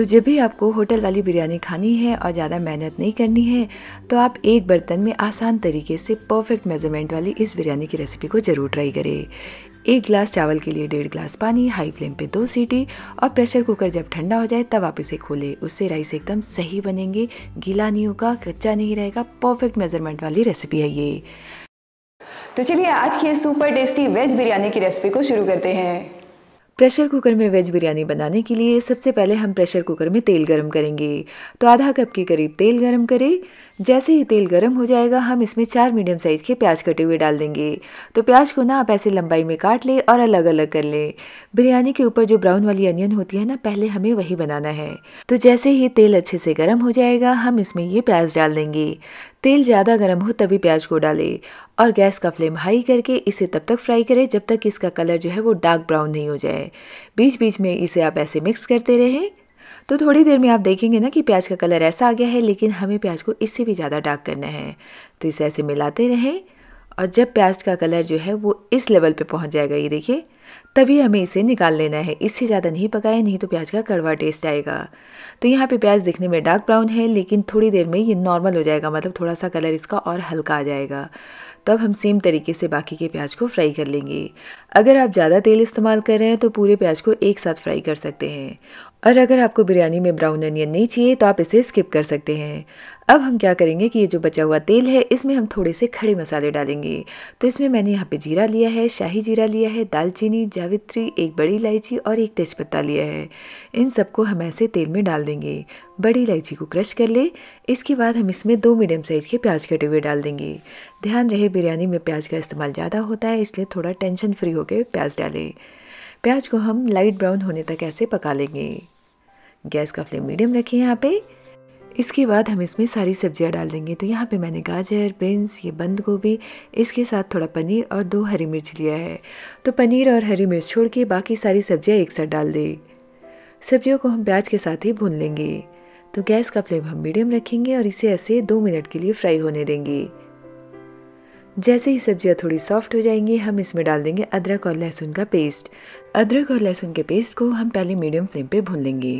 तो जब भी आपको होटल वाली बिरयानी खानी है और ज़्यादा मेहनत नहीं करनी है तो आप एक बर्तन में आसान तरीके से परफेक्ट मेजरमेंट वाली इस बिरयानी की रेसिपी को ज़रूर ट्राई करें एक ग्लास चावल के लिए डेढ़ ग्लास पानी हाई फ्लेम पे दो सीटी और प्रेशर कुकर जब ठंडा हो जाए तब आप इसे खोलें उससे राइस एकदम सही बनेंगे गीला नहीं होगा कच्चा नहीं रहेगा परफेक्ट मेजरमेंट वाली रेसिपी है ये तो चलिए आज की सुपर टेस्टी वेज बिरयानी की रेसिपी को शुरू करते हैं प्रेशर कुकर में वेज बिरयानी बनाने के लिए सबसे पहले हम प्रेशर कुकर में तेल गर्म करेंगे तो आधा कप के करीब तेल गर्म करें जैसे ही तेल गर्म हो जाएगा हम इसमें चार मीडियम साइज़ के प्याज कटे हुए डाल देंगे तो प्याज को ना आप ऐसे लंबाई में काट लें और अलग अलग कर लें बिरयानी के ऊपर जो ब्राउन वाली अनियन होती है ना पहले हमें वही बनाना है तो जैसे ही तेल अच्छे से गर्म हो जाएगा हम इसमें ये प्याज डाल देंगे तेल ज़्यादा गर्म हो तभी प्याज को डालें और गैस का फ्लेम हाई करके इसे तब तक फ्राई करें जब तक इसका कलर जो है वो डार्क ब्राउन नहीं हो जाए बीच बीच में इसे आप ऐसे मिक्स करते रहें तो थोड़ी देर में आप देखेंगे ना कि प्याज का कलर ऐसा आ गया है लेकिन हमें प्याज को इससे भी ज़्यादा डार्क करना है तो इसे ऐसे मिलाते रहें और जब प्याज का कलर जो है वो इस लेवल पे पहुंच जाएगा ये देखिए तभी हमें इसे निकाल लेना है इससे ज़्यादा नहीं पकाया नहीं तो प्याज का कड़वा टेस्ट आएगा तो यहाँ पे प्याज दिखने में डार्क ब्राउन है लेकिन थोड़ी देर में ये नॉर्मल हो जाएगा मतलब थोड़ा सा कलर इसका और हल्का आ जाएगा तब हम सेम तरीके से बाकी के प्याज को फ्राई कर लेंगे अगर आप ज़्यादा तेल इस्तेमाल कर रहे हैं तो पूरे प्याज को एक साथ फ्राई कर सकते हैं और अगर आपको बिरयानी में ब्राउन अनियन नहीं चाहिए तो आप इसे स्किप कर सकते हैं अब हम क्या करेंगे कि ये जो बचा हुआ तेल है इसमें हम थोड़े से खड़े मसाले डालेंगे तो इसमें मैंने यहाँ पे जीरा लिया है शाही जीरा लिया है दालचीनी जावित्री एक बड़ी इलायची और एक तेज़पत्ता लिया है इन सबको हम ऐसे तेल में डाल देंगे बड़ी इलायची को क्रश कर ले इसके बाद हम इसमें दो मीडियम साइज़ के प्याज कटे हुए डाल देंगे ध्यान रहे बिरयानी में प्याज का इस्तेमाल ज़्यादा होता है इसलिए थोड़ा टेंशन फ्री होकर प्याज डालें प्याज को हम लाइट ब्राउन होने तक ऐसे पका लेंगे गैस का फ्लेम मीडियम रखें यहाँ पे इसके बाद हम इसमें सारी सब्जियाँ डाल देंगे तो यहाँ पे मैंने गाजर बीन्स ये बंद गोभी इसके साथ थोड़ा पनीर और दो हरी मिर्च लिया है तो पनीर और हरी मिर्च छोड़ के बाकी सारी सब्जियाँ एक साथ डाल दें सब्जियों को हम प्याज के साथ ही भून लेंगे तो गैस का फ्लेम हम मीडियम रखेंगे और इसे ऐसे दो मिनट के लिए फ्राई होने देंगे जैसे ही सब्जियां थोड़ी सॉफ्ट हो जाएंगी हम इसमें डाल देंगे अदरक और लहसुन का पेस्ट अदरक और लहसुन के पेस्ट को हम पहले मीडियम फ्लेम पे भून लेंगे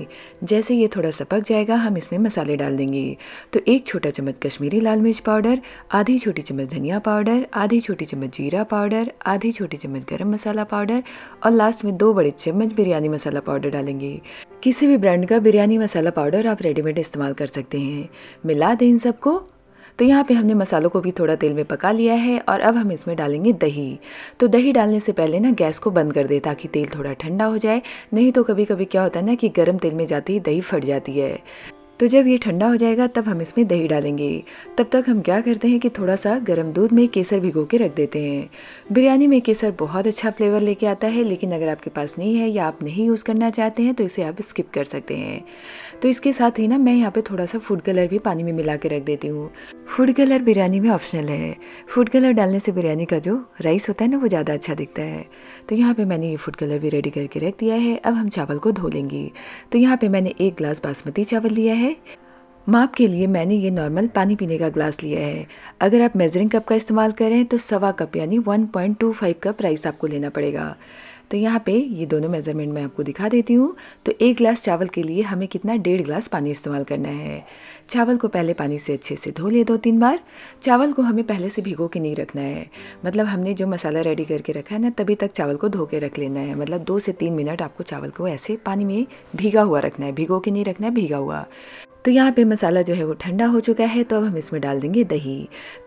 जैसे ये थोड़ा सा पक जाएगा हम इसमें मसाले डाल देंगे तो एक छोटा चम्मच कश्मीरी लाल मिर्च पाउडर आधी छोटी चम्मच धनिया पाउडर आधी छोटी चम्मच जीरा पाउडर आधी छोटी चम्मच गरम मसाला पाउडर और लास्ट में दो बड़े चम्मच बिरयानी मसाला पाउडर डालेंगे किसी भी ब्रांड का बिरयानी मसाला पाउडर आप रेडीमेड इस्तेमाल कर सकते हैं मिला दें इन सबको तो यहाँ पे हमने मसालों को भी थोड़ा तेल में पका लिया है और अब हम इसमें डालेंगे दही तो दही डालने से पहले ना गैस को बंद कर दे ताकि तेल थोड़ा ठंडा हो जाए नहीं तो कभी कभी क्या होता है ना कि गर्म तेल में जाते ही दही फट जाती है तो जब ये ठंडा हो जाएगा तब हम इसमें दही डालेंगे तब तक हम क्या करते हैं कि थोड़ा सा गर्म दूध में केसर भिगो के रख देते हैं बिरयानी में केसर बहुत अच्छा फ्लेवर लेके आता है लेकिन अगर आपके पास नहीं है या आप नहीं यूज़ करना चाहते हैं तो इसे आप स्किप कर सकते हैं तो इसके साथ ही ना मैं यहाँ पे थोड़ा सा फूड कलर भी पानी में मिला के रख देती हूँ फूड कलर बिरयानी में ऑप्शनल है फूड कलर डालने से बिरयानी का जो राइस होता है ना वो ज़्यादा अच्छा दिखता है तो यहाँ पे मैंने ये फूड कलर भी रेडी करके रख दिया है अब हम चावल को धो लेंगे तो यहाँ पे मैंने एक ग्लास बासमती चावल लिया है माप के लिए मैंने ये नॉर्मल पानी पीने का ग्लास लिया है अगर आप मेजरिंग कप का इस्तेमाल करें तो सवा कप यानी 1.25 कप राइस आपको लेना पड़ेगा तो यहाँ पे ये दोनों मेज़रमेंट मैं आपको दिखा देती हूँ तो एक ग्लास चावल के लिए हमें कितना डेढ़ गिलास पानी इस्तेमाल करना है चावल को पहले पानी से अच्छे से धो ले दो तीन बार चावल को हमें पहले से भिगो के नहीं रखना है मतलब हमने जो मसाला रेडी करके रखा है ना तभी तक चावल को धो के रख लेना है मतलब दो से तीन मिनट आपको चावल को ऐसे पानी में भीगा हुआ रखना है भिगो के नहीं रखना है भीगा हुआ तो यहाँ पे मसाला जो है वो ठंडा हो चुका है तो अब हम इसमें डाल देंगे दही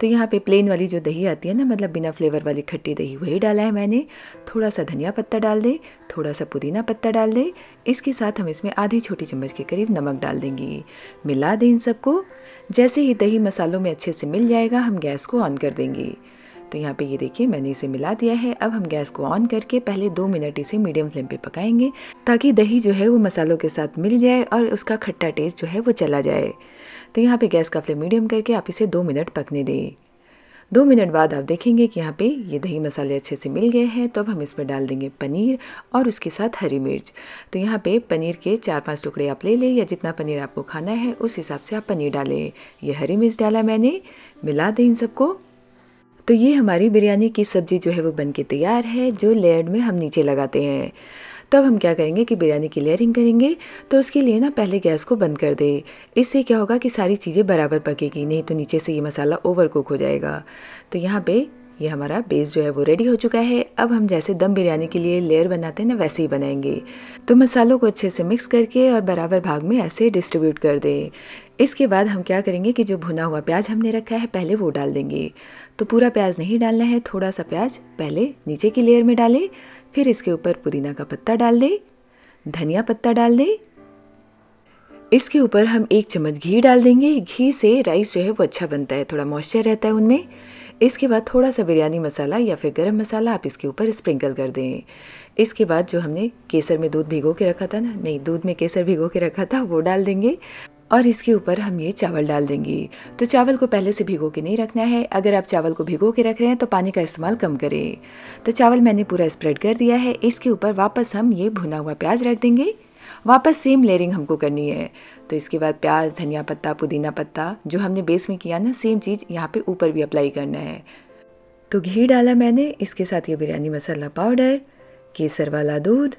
तो यहाँ पे प्लेन वाली जो दही आती है ना मतलब बिना फ्लेवर वाली खट्टी दही वही डाला है मैंने थोड़ा सा धनिया पत्ता डाल दें थोड़ा सा पुदीना पत्ता डाल दें इसके साथ हम इसमें आधी छोटी चम्मच के करीब नमक डाल देंगे मिला दें इन सबको जैसे ही दही मसालों में अच्छे से मिल जाएगा हम गैस को ऑन कर देंगे तो यहाँ पे ये देखिए मैंने इसे मिला दिया है अब हम गैस को ऑन करके पहले दो मिनट इसे मीडियम फ्लेम पे पकाएंगे ताकि दही जो है वो मसालों के साथ मिल जाए और उसका खट्टा टेस्ट जो है वो चला जाए तो यहाँ पे गैस का फ्लेम मीडियम करके आप इसे दो मिनट पकने दें दो मिनट बाद आप देखेंगे कि यहाँ पे ये दही मसाले अच्छे से मिल गए हैं तो अब हम इसमें डाल देंगे पनीर और उसके साथ हरी मिर्च तो यहाँ पे पनीर के चार पांच टुकड़े आप ले लें या जितना पनीर आपको खाना है उस हिसाब से आप पनीर डालें ये हरी मिर्च डाला मैंने मिला दें इन सबको तो ये हमारी बिरयानी की सब्ज़ी जो है वो बन के तैयार है जो लेयर में हम नीचे लगाते हैं तब तो हम क्या करेंगे कि बिरयानी की लेयरिंग करेंगे तो उसके लिए ना पहले गैस को बंद कर दे इससे क्या होगा कि सारी चीज़ें बराबर पकेगी नहीं तो नीचे से ये मसाला ओवर कुक हो जाएगा तो यहाँ पे ये हमारा बेस जो है वो रेडी हो चुका है अब हम जैसे दम बिरयानी के लिए लेयर बनाते हैं ना वैसे ही बनाएंगे तो मसालों को अच्छे से मिक्स करके और बराबर भाग में ऐसे डिस्ट्रीब्यूट कर दें इसके बाद हम क्या करेंगे कि जो भुना हुआ प्याज हमने रखा है पहले वो डाल देंगे तो पूरा प्याज नहीं डालना है थोड़ा सा प्याज पहले नीचे की लेयर में डालें फिर इसके ऊपर पुदीना का पत्ता डाल दें धनिया पत्ता डाल दें इसके ऊपर हम एक चम्मच घी डाल देंगे घी से राइस जो है वो अच्छा बनता है थोड़ा मॉइस्चर रहता है उनमें इसके बाद थोड़ा सा बिरयानी मसाला या फिर गरम मसाला आप इसके ऊपर स्प्रिंकल कर दें इसके बाद जो हमने केसर में दूध भिगो के रखा था ना नहीं दूध में केसर भिगो के रखा था वो डाल देंगे और इसके ऊपर हम ये चावल डाल देंगे तो चावल को पहले से भिगो के नहीं रखना है अगर आप चावल को भिगो के रख रहे हैं तो पानी का इस्तेमाल कम करें तो चावल मैंने पूरा स्प्रेड कर दिया है इसके ऊपर वापस हम ये भुना हुआ प्याज रख देंगे वापस सेम लेयरिंग हमको करनी है तो इसके बाद प्याज धनिया पत्ता पुदीना पत्ता जो हमने बेस में किया ना सेम चीज़ यहाँ पे ऊपर भी अप्लाई करना है तो घी डाला मैंने इसके साथ ये बिरयानी मसाला पाउडर केसर वाला दूध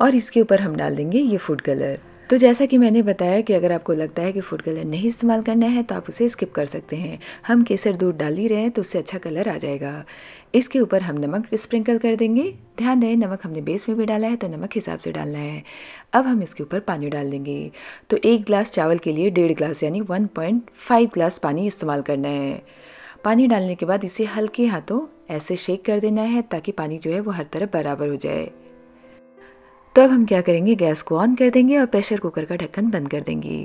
और इसके ऊपर हम डाल देंगे ये फूड कलर तो जैसा कि मैंने बताया कि अगर आपको लगता है कि फूड कलर नहीं इस्तेमाल करना है तो आप उसे स्किप कर सकते हैं हम केसर दूध डाल ही रहे हैं तो उससे अच्छा कलर आ जाएगा इसके ऊपर हम नमक स्प्रिंकल कर देंगे ध्यान दें नमक हमने बेस में भी डाला है तो नमक हिसाब से डालना है अब हम इसके ऊपर पानी डाल देंगे तो एक ग्लास चावल के लिए डेढ़ ग्लास यानी वन पॉइंट फाइव ग्लास पानी इस्तेमाल करना है पानी डालने के बाद इसे हल्के हाथों ऐसे शेक कर देना है ताकि पानी जो है वो हर तरफ बराबर हो जाए तो अब हम क्या करेंगे गैस को ऑन कर देंगे और प्रेशर कुकर का ढक्कन बंद कर देंगे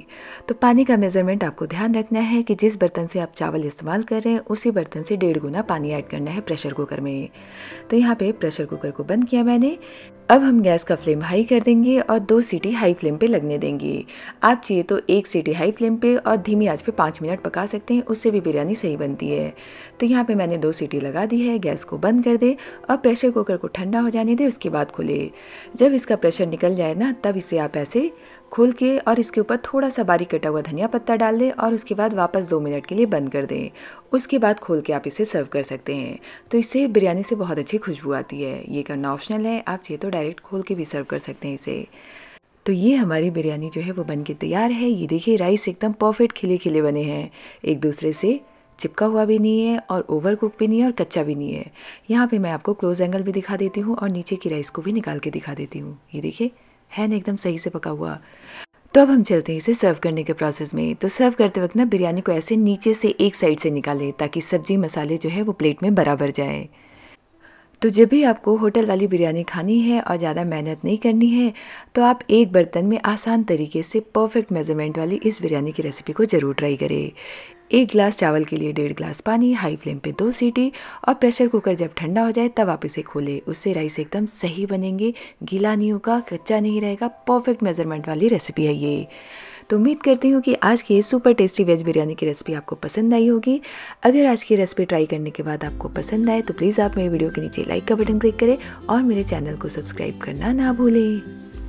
तो पानी का मेज़रमेंट आपको ध्यान रखना है कि जिस बर्तन से आप चावल इस्तेमाल कर रहे हैं उसी बर्तन से डेढ़ गुना पानी ऐड करना है प्रेशर कुकर में तो यहाँ पे प्रेशर कुकर को बंद किया मैंने अब हम गैस का फ्लेम हाई कर देंगे और दो सीटी हाई फ्लेम पे लगने देंगे आप चाहिए तो एक सीटी हाई फ्लेम पे और धीमी आंच पे पाँच मिनट पका सकते हैं उससे भी बिरयानी सही बनती है तो यहाँ पे मैंने दो सीटी लगा दी है गैस को बंद कर दे और प्रेशर कुकर को ठंडा हो जाने दे उसके बाद खोले जब इसका का प्रेशर निकल जाए ना तब इसे आप ऐसे खोल के और इसके ऊपर थोड़ा सा बारीक कटा हुआ धनिया पत्ता डाल दें और उसके बाद वापस दो मिनट के लिए बंद कर दें उसके बाद खोल के आप इसे सर्व कर सकते हैं तो इससे बिरयानी से बहुत अच्छी खुशबू आती है ये करना ऑप्शनल है आप चाहिए तो डायरेक्ट खोल के भी सर्व कर सकते हैं इसे तो ये हमारी बिरयानी जो है वो बन के तैयार है ये देखिए राइस एकदम परफेक्ट खिले खिले बने हैं एक दूसरे से चिपका हुआ भी नहीं है और ओवर कुक भी नहीं है और कच्चा भी नहीं है यहाँ पे मैं आपको क्लोज एंगल भी दिखा देती हूँ और नीचे की राइस को भी निकाल के दिखा देती हूँ ये देखिए है ना एकदम सही से पका हुआ तो अब हम चलते हैं इसे सर्व करने के प्रोसेस में तो सर्व करते वक्त ना बिरयानी को ऐसे नीचे से एक साइड से निकालें ताकि सब्जी मसाले जो है वो प्लेट में बराबर जाए तो जब भी आपको होटल वाली बिरयानी खानी है और ज़्यादा मेहनत नहीं करनी है तो आप एक बर्तन में आसान तरीके से परफेक्ट मेजरमेंट वाली इस बिरयानी की रेसिपी को ज़रूर ट्राई करें एक ग्लास चावल के लिए डेढ़ ग्लास पानी हाई फ्लेम पे दो सीटी और प्रेशर कुकर जब ठंडा हो जाए तब आप इसे खोलें उससे राइस एकदम सही बनेंगे गीला नहीं होगा कच्चा नहीं रहेगा परफेक्ट मेजरमेंट वाली रेसिपी है ये तो उम्मीद करती हूँ कि आज की सुपर टेस्टी वेज बिरयानी की रेसिपी आपको पसंद आई होगी अगर आज की रेसिपी ट्राई करने के बाद आपको पसंद आए तो प्लीज़ आप मेरे वीडियो के नीचे लाइक का बटन क्लिक करें और मेरे चैनल को सब्सक्राइब करना ना भूलें